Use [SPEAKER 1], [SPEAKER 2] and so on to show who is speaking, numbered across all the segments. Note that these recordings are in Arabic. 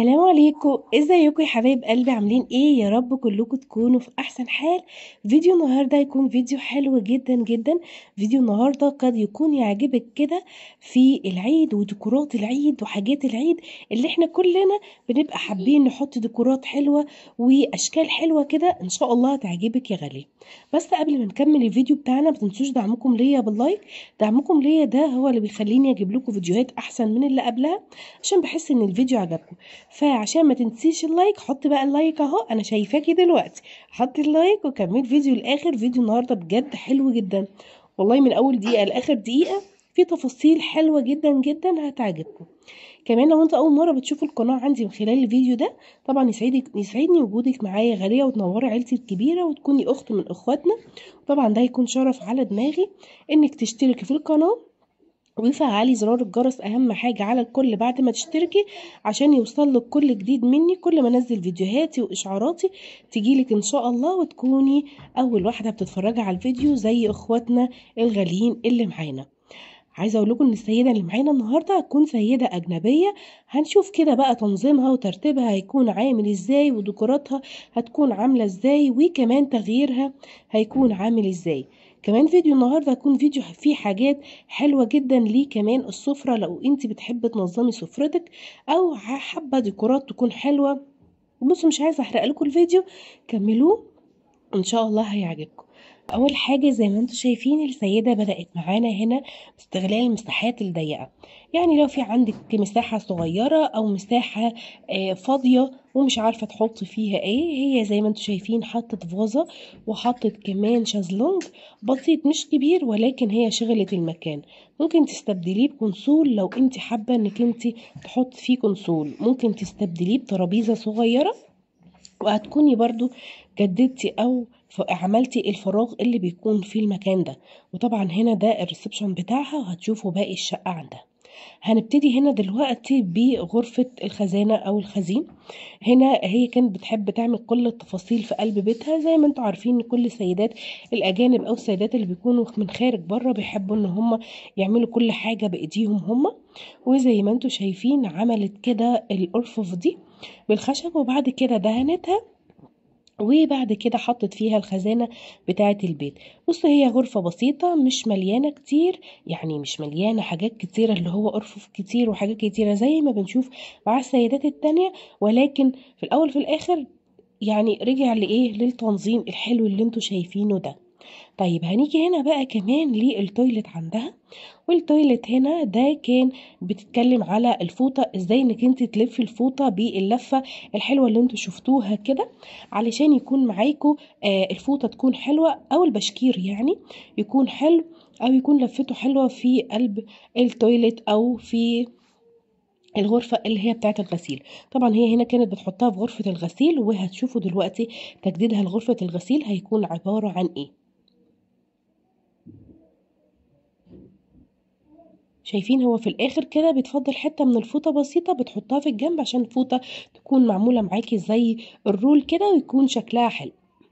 [SPEAKER 1] السلام عليكم ازيكم يا حبايب قلبي عاملين ايه يا رب كلكم تكونوا في احسن حال فيديو النهارده هيكون فيديو حلو جدا جدا فيديو النهارده قد يكون يعجبك كده في العيد وديكورات العيد وحاجات العيد اللي احنا كلنا بنبقى حابين نحط ديكورات حلوه واشكال حلوه كده ان شاء الله هتعجبك يا غاليه بس قبل ما نكمل الفيديو بتاعنا ما تنسوش دعمكم ليا باللايك دعمكم ليا ده هو اللي بيخليني اجيب لكم فيديوهات احسن من اللي قبلها عشان بحس ان الفيديو عجبكم فعشان ما تنسيش اللايك حط بقى اللايك اهو انا شايفاكي دلوقتي حطي اللايك وكمل فيديو الاخر فيديو النهارده بجد حلو جدا والله من اول دقيقه لاخر دقيقه في تفاصيل حلوه جدا جدا هتعجبكم كمان لو انت اول مره بتشوف القناه عندي من خلال الفيديو ده طبعا يسعدك يسعدني وجودك معايا غاليه وتنوري عيلتي الكبيره وتكوني اخت من اخواتنا طبعا ده هيكون شرف على دماغي انك تشتركي في القناه وفعلي زرار الجرس اهم حاجة على الكل بعد ما تشتركي عشان يوصلك كل جديد مني كل ما انزل فيديوهاتي واشعاراتي تجيلك ان شاء الله وتكوني اول واحدة بتتفرجي على الفيديو زي اخواتنا الغاليين اللي معانا عايزه اقول لكم ان السيده اللي معانا النهارده هتكون سيده اجنبيه هنشوف كده بقى تنظيمها وترتيبها هيكون عامل ازاي وديكوراتها هتكون عامله ازاي وكمان تغييرها هيكون عامل ازاي كمان فيديو النهارده هيكون فيديو فيه حاجات حلوه جدا ليه كمان السفره لو انت بتحبي تنظمي سفرتك او حابه ديكورات تكون حلوه بصوا مش عايزه احرق لكم الفيديو كملوه ان شاء الله هيعجبكم اول حاجه زي ما انتم شايفين السيده بدات معانا هنا باستغلال المساحات الضيقه يعني لو في عندك مساحه صغيره او مساحه آه، فاضيه ومش عارفه تحطي فيها ايه هي زي ما انتم شايفين حطت فازه وحطت كمان شازلونج بسيط مش كبير ولكن هي شغلت المكان ممكن تستبدليه بكنسول لو انت حابه انك انت تحط فيه كنسول ممكن تستبدليه بترابيزه صغيره وهتكوني برضو جددتي او عملتي إيه الفراغ اللي بيكون في المكان ده وطبعا هنا ده الريسبشن بتاعها وهتشوفوا باقي الشقة عندها هنبتدي هنا دلوقتي بغرفة الخزانة أو الخزين هنا هي كانت بتحب تعمل كل التفاصيل في قلب بيتها زي ما انتوا عارفين ان كل السيدات الأجانب أو السيدات اللي بيكونوا من خارج بره بيحبوا ان هم يعملوا كل حاجة بإيديهم هم وزي ما انتوا شايفين عملت كده الأرفف دي بالخشب وبعد كده دهنتها وبعد كده حطت فيها الخزانة بتاعة البيت بص هي غرفة بسيطة مش مليانة كتير يعني مش مليانة حاجات كتيرة اللي هو أرفف كتير وحاجات كتيرة زي ما بنشوف مع السيدات التانية ولكن في الأول في الآخر يعني رجع لإيه للتنظيم الحلو اللي انتوا شايفينه ده طيب هنيجي هنا بقى كمان للتويلت عندها والتويلت هنا ده كان بتتكلم على الفوطه ازاي انك انت تلفي الفوطه باللفه الحلوه اللي انتوا شفتوها كده علشان يكون معاكوا آه الفوطه تكون حلوه او البشكير يعني يكون حلو او يكون لفته حلوه في قلب التويلت او في الغرفة اللي هي بتاعت الغسيل طبعا هي هنا كانت بتحطها في غرفة الغسيل وهتشوفوا دلوقتي تجديدها لغرفة الغسيل هيكون عبارة عن ايه شايفين هو في الاخر كده بتفضل حته من الفوطه بسيطه بتحطها في الجنب عشان الفوطه تكون معموله معاكي زي الرول كده ويكون شكلها حلو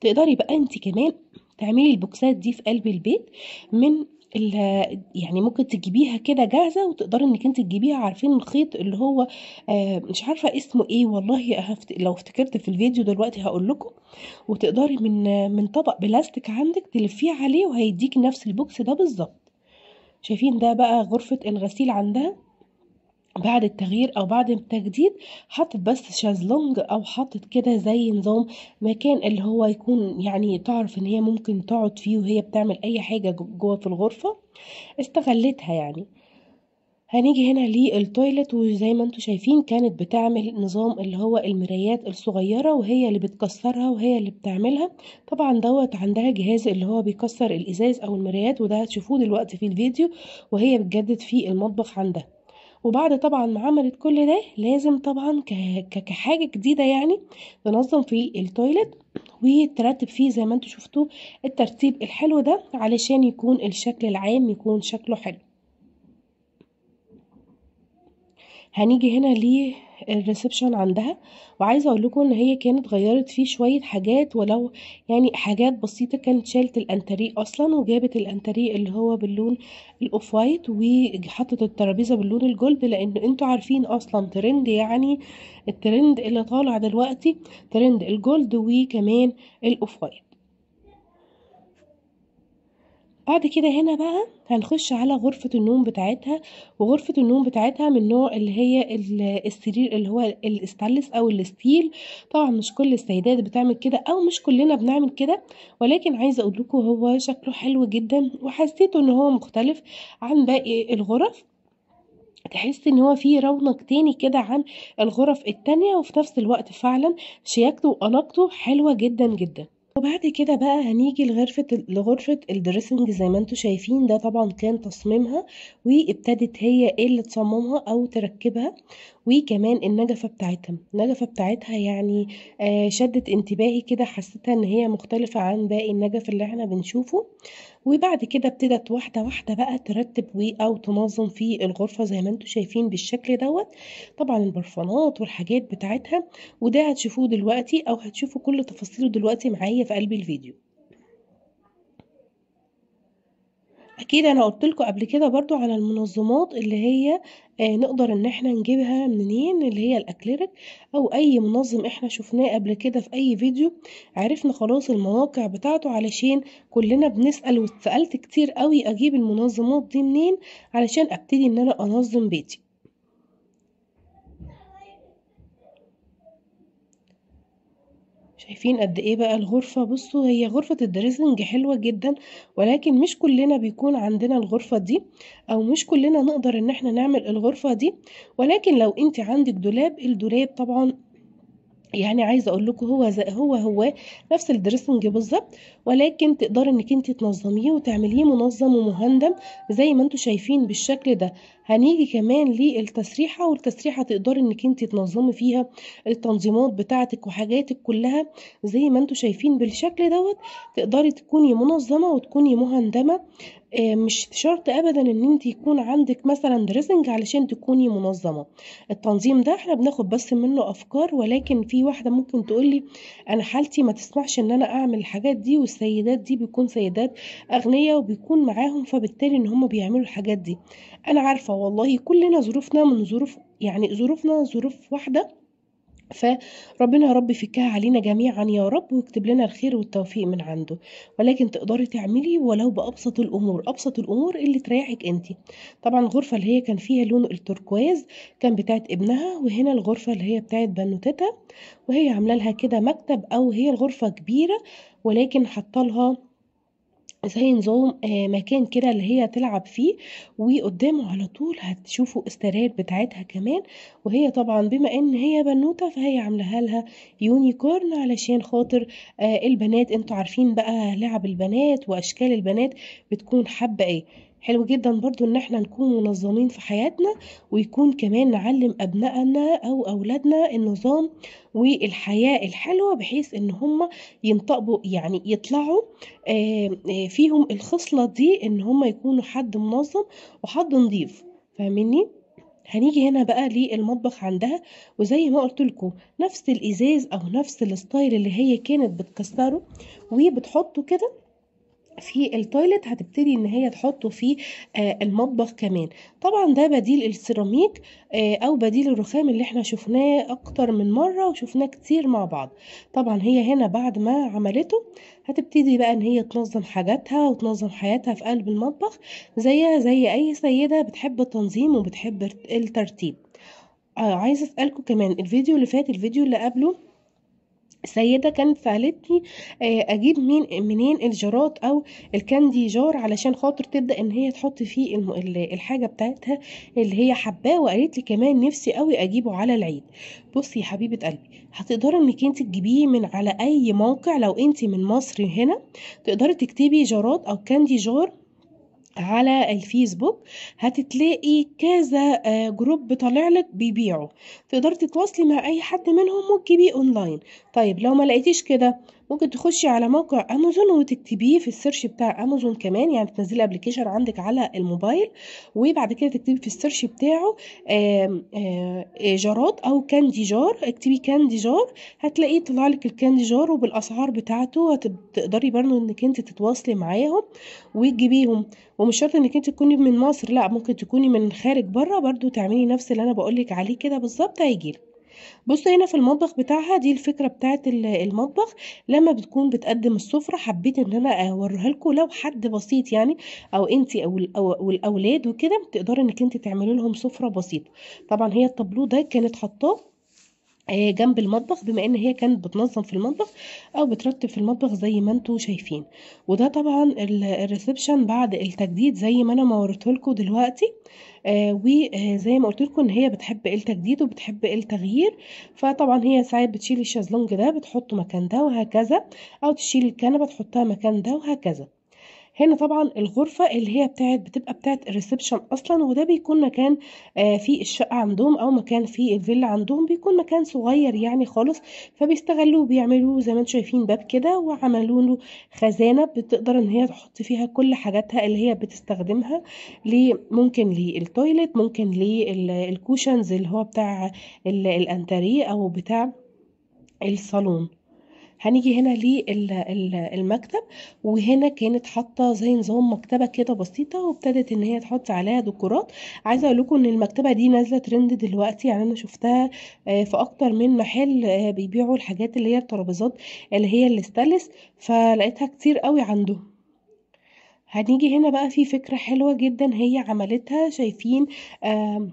[SPEAKER 1] تقدري بقى انت كمان تعملي البوكسات دي في قلب البيت من يعني ممكن تجيبيها كده جاهزه وتقدري انك انت تجيبيها عارفين الخيط اللي هو آه، مش عارفه اسمه ايه والله لو افتكرت في الفيديو دلوقتي هقول لكم وتقدري من من طبق بلاستيك عندك تلفيه عليه وهيديك نفس البوكس ده بالظبط شايفين ده بقى غرفة الغسيل عندها بعد التغيير او بعد التجديد حطت بس شازلونج او حطت كده زي نظام مكان اللي هو يكون يعني تعرف ان هي ممكن تقعد فيه وهي بتعمل اي حاجة جوه في الغرفة استغلتها يعني هنيجي هنا للتويلت وزي ما انتم شايفين كانت بتعمل نظام اللي هو المرايات الصغيرة وهي اللي بتكسرها وهي اللي بتعملها طبعا دوت عندها جهاز اللي هو بيكسر الازاز او المرايات وده هتشوفوه دلوقتي في الفيديو وهي بتجدد في المطبخ عندها وبعد طبعا ما عملت كل ده لازم طبعا كحاجة جديدة يعني تنظم في التويلت وترتب فيه زي ما انتم شفتوا الترتيب الحلو ده علشان يكون الشكل العام يكون شكله حلو هنيجي هنا للريسبشن عندها وعايزه اقول لكم ان هي كانت غيرت فيه شويه حاجات ولو يعني حاجات بسيطه كانت شالت الانتري اصلا وجابت الانتري اللي هو باللون الاوف وايت وحطت الترابيزه باللون الجولد لان انتوا عارفين اصلا ترند يعني الترند اللي طالع دلوقتي ترند الجولد وكمان الاوف وايت بعد كده هنا بقى هنخش على غرفة النوم بتاعتها وغرفة النوم بتاعتها من نوع اللي هي السرير اللي هو الاستالس او الستيل طبعا مش كل السيدات بتعمل كده او مش كلنا بنعمل كده ولكن عايزة اقول لكم هو شكله حلو جدا وحسيته ان هو مختلف عن باقي الغرف تحس ان هو فيه رونق تاني كده عن الغرف التانية وفي نفس الوقت فعلا شياكته واناقته حلوة جدا جدا وبعد كده بقى هنيجي لغرفة لغرفة الدريسنج زي ما انتوا شايفين ده طبعا كان تصميمها وابتدت هي ايه اللي تصممها او تركبها وكمان النجفة بتاعتها النجفة بتاعتها يعني آه، شدت انتباهي كده حسيتها ان هي مختلفة عن باقي النجف اللي احنا بنشوفه وبعد كده ابتدت واحدة واحدة بقى ترتب او تنظم في الغرفة زي ما انتم شايفين بالشكل دوت طبعا البرفانات والحاجات بتاعتها وده هتشوفوه دلوقتي او هتشوفوا كل تفاصيله دلوقتي معايا في قلب الفيديو أكيد أنا قُلت لكم قبل كده برضو على المنظّمات اللي هي آه، نقدر إن إحنا نجيبها منين، اللي هي الاكليرك أو أي منظّم إحنا شُفناه قبل كده في أي فيديو، عرفنا خلاص المواقع بتاعته علشان كُلّنا بنسأل واتسألت كتير أوي أجيب المنظّمات دي منين، علشان أبتدي إن أنا أنظّم بيتي. شايفين قد ايه بقى الغرفة بصوا هي غرفة الدريسنج حلوة جدا ولكن مش كلنا بيكون عندنا الغرفة دي او مش كلنا نقدر ان احنا نعمل الغرفة دي ولكن لو انت عندك دولاب الدولاب طبعا يعني عايزه اقول لكم هو هو هو نفس الدريسنج بالظبط ولكن تقدري انك انت تنظميه وتعمليه منظم ومهندم زي ما انتم شايفين بالشكل ده هنيجي كمان للتسريحه والتسريحه تقدري انك انت تنظمي فيها التنظيمات بتاعتك وحاجاتك كلها زي ما انتم شايفين بالشكل دوت تقدري تكوني منظمه وتكوني مهندمه آه، مش شرط أبدًا إن أنتِ يكون عندِك مثلًا دريسنج علشان تكوني منظمة، التنظيم ده إحنا بناخد بس منه أفكار، ولكن في واحدة ممكن تقول لي أنا حالتي ما تسمحش إن أنا أعمل الحاجات دي، والسيدات دي بيكون سيدات أغنية وبيكون معاهم فبالتالي إن هُم بيعملوا الحاجات دي، أنا عارفة والله كلنا ظروفنا من ظروف يعني ظروفنا ظروف واحدة فربنا يا رب يفكها علينا جميعا يا رب ويكتب لنا الخير والتوفيق من عنده ولكن تقدري تعملي ولو بأبسط الأمور أبسط الأمور اللي تريحك أنت طبعا الغرفة اللي هي كان فيها لون التركواز كان بتاعت ابنها وهنا الغرفة اللي هي بتاعت بنوتتها وهي عاملة لها كده مكتب أو هي الغرفة كبيرة ولكن حاطة لها زي نظام آه مكان كده اللي هي تلعب فيه وقدامه على طول هتشوفوا استرات بتاعتها كمان وهي طبعا بما ان هي بنوته فهي عاملاها لها يونيكورن علشان خاطر آه البنات انتوا عارفين بقى لعب البنات واشكال البنات بتكون حابه ايه حلو جدا برضو ان احنا نكون منظمين في حياتنا ويكون كمان نعلم ابنائنا او اولادنا النظام والحياة الحلوة بحيث ان هم ينطقوا يعني يطلعوا آه، آه، فيهم الخصلة دي ان هم يكونوا حد منظم وحد نظيف فاهميني؟ هنيجي هنا بقى للمطبخ عندها وزي ما قلت لكم نفس الازاز او نفس الستايل اللي هي كانت بتكسره وبتحطه كده في التويلت هتبتدي ان هي تحطه في آه، المطبخ كمان طبعا ده بديل السيراميك آه، او بديل الرخام اللي احنا شفناه اكتر من مرة وشفناه كتير مع بعض طبعا هي هنا بعد ما عملته هتبتدي بقى ان هي تنظم حاجاتها وتنظم حياتها في قلب المطبخ زيها زي اي سيدة بتحب التنظيم وبتحب الترتيب آه عايزة اسألكم كمان الفيديو اللي فات الفيديو اللي قبله السيده كانت سالتني آه، اجيب مين منين الجرات او الكاندي جار علشان خاطر تبدا ان هي تحط فيه الحاجه بتاعتها اللي هي حباه وقالت لي كمان نفسي قوي اجيبه على العيد بصي يا حبيبه قلبي هتقدري انك انت تجيبيه من على اي موقع لو انت من مصر هنا تقدري تكتبي جارات او كاندي جار على الفيسبوك هتتلاقي كذا آه، جروب بيطلع لك بيبيعوا تقدري تتواصلي مع اي حد منهم وتجيبيه اونلاين طيب لو ما لقيتيش كده ممكن تخشي على موقع امازون وتكتبيه في السيرش بتاع امازون كمان يعني تنزلي ابلكيشن عندك على الموبايل وبعد كده تكتبي في السيرش بتاعه آآ آآ آه، إيه، جارات او كاندي جار اكتبي كاندي جار هتلاقيه طلع لك الكاندي جار وبالاسعار بتاعته هتقدري برضه انك انت تتواصلي معاهم وتجيبيهم ومش شرط انك انت تكوني من مصر لا ممكن تكوني من خارج بره برضه تعملي نفس اللي انا بقول لك عليه كده بالظبط هيجيلك بصي هنا في المطبخ بتاعها دي الفكرة بتاعة المطبخ، لمّا بتكون بتقدّم السُفرة حبّيت إن أنا أورّيها لكم لو حد بسيط يعني أو أنتِ أو أو والأولاد وكده، تقدري إنِّك أنتِ تعملي لهم سُفرة بسيطة، طبعًا هي الطابلو ده كانت حطاه آه، جنب المطبخ بما ان هي كانت بتنظم في المطبخ او بترتب في المطبخ زي ما انتوا شايفين وده طبعا الريسبشن بعد التجديد زي ما انا ما وريتهولكوا دلوقتي آه وزي آه، ما قلت لكم ان هي بتحب التجديد وبتحب التغيير فطبعا هي ساعات بتشيل الشازلونج ده بتحطه مكان ده وهكذا او تشيل الكنبه تحطها مكان ده وهكذا هنا طبعا الغرفة اللي هي بتاعت بتبقى بتاعت الريسبشن أصلا وده بيكون مكان آه في الشقة عندهم أو مكان في الفيلا عندهم بيكون مكان صغير يعني خالص فبيستغلوا بيعملوا زي ما انتم شايفين باب كده وعملوا له خزانة بتقدر إن هي تحط فيها كل حاجاتها اللي هي بتستخدمها ممكن للتويلت ممكن للكوشنز اللي هو بتاع الأنتريه أو بتاع الصالون هنيجي هنا للمكتب وهنا كانت حاطه زي نظام مكتبه كده بسيطه وابتدت ان هي تحط عليها ديكورات عايزه اقول لكم ان المكتبه دي نازله ترند دلوقتي يعني انا شفتها آه، في اكتر من محل آه، بيبيعوا الحاجات اللي هي الترابيزات اللي هي الاستانلس فلقيتها كتير قوي عندهم هنيجي هنا بقى في فكرة حلوة جدا هي عملتها شايفين آه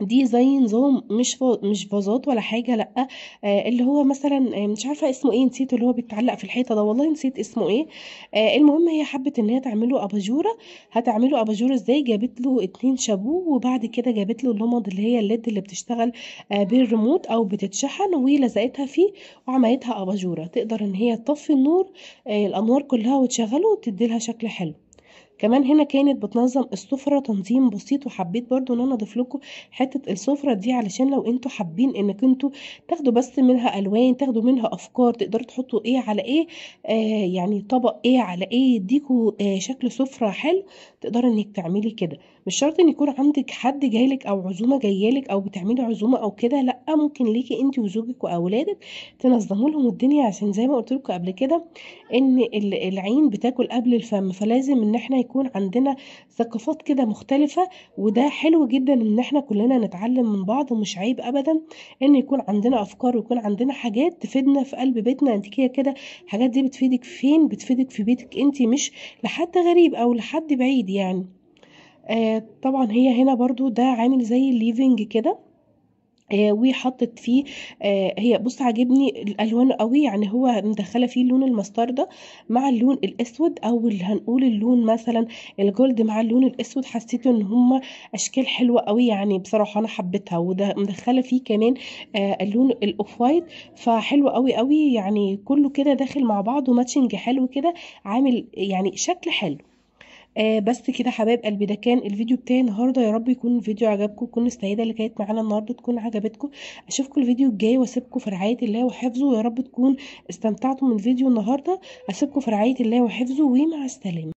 [SPEAKER 1] دي زي نظام مش فو مش فازات ولا حاجة لأ، آه اللي هو مثلًا آه، مش عارفة اسمه إيه، نسيت اللي هو بيتعلّق في الحيطة ده، والله نسيت اسمه إيه، آه المهم هي حَبِّت إن هي تعمله أباجورة، هتعمله أباجورة إزاي، جابت له اتنين شابوه وبعد كده جابت له اللُمَض اللي هي الليد اللي بتشتغل آه بالريموت أو بتتشحن ولزقتها فيه وعملتها أباجورة، تقدر إن هي تطفّي النور آه الأنوار كلّها وتشغّله وتدّي لها شكل حلو. كمان هنا كانت بتنظم السفرة تنظيم بسيط وحبيت برضو ان انا اضيف لكم حتة السفرة دي علشان لو انتوا حابين انك انتوا تاخدوا بس منها الوان تاخدوا منها افكار تقدروا تحطوا ايه على ايه آه يعني طبق ايه على ايه يديكوا آه شكل سفرة حلو تقدروا انك تعملي كده مش شرط ان يكون عندك حد جايلك او عزومه جايالك او بتعملي عزومه او كده لا ممكن ليكي انت وزوجك واولادك تنظموا لهم الدنيا عشان زي ما قلت لكم قبل كده ان العين بتاكل قبل الفم فلازم ان احنا يكون عندنا ثقافات كده مختلفه وده حلو جدا ان احنا كلنا نتعلم من بعض ومش عيب ابدا ان يكون عندنا افكار ويكون عندنا حاجات تفيدنا في قلب بيتنا انت كده كده الحاجات دي بتفيدك فين بتفيدك في بيتك انت مش لحد غريب او لحد بعيد يعني آه طبعا هي هنا برضو ده عامل زي الليفنج كده آه وحطت فيه آه هي بص عاجبني الالوان قوي يعني هو مدخله فيه اللون المستردة مع اللون الاسود او اللي هنقول اللون مثلا الجولد مع اللون الاسود حسيت ان هما اشكال حلوه قوي يعني بصراحه انا حبيتها وده مدخله فيه كمان آه اللون الاوف وايت فحلو قوي قوي يعني كله كده داخل مع بعضه ماتشنج حلو كده عامل يعني شكل حلو آه بس كده حبايب قلبي ده كان الفيديو بتاعي النهارده يا رب يكون الفيديو عجبكم تكون السيده اللي كانت معانا النهارده تكون عجبتكم اشوفكم الفيديو الجاي واسيبكم في رعايه الله وحفظه يا رب تكون استمتعتوا من فيديو النهارده اسيبكم في رعايه الله وحفظه ومع السلامه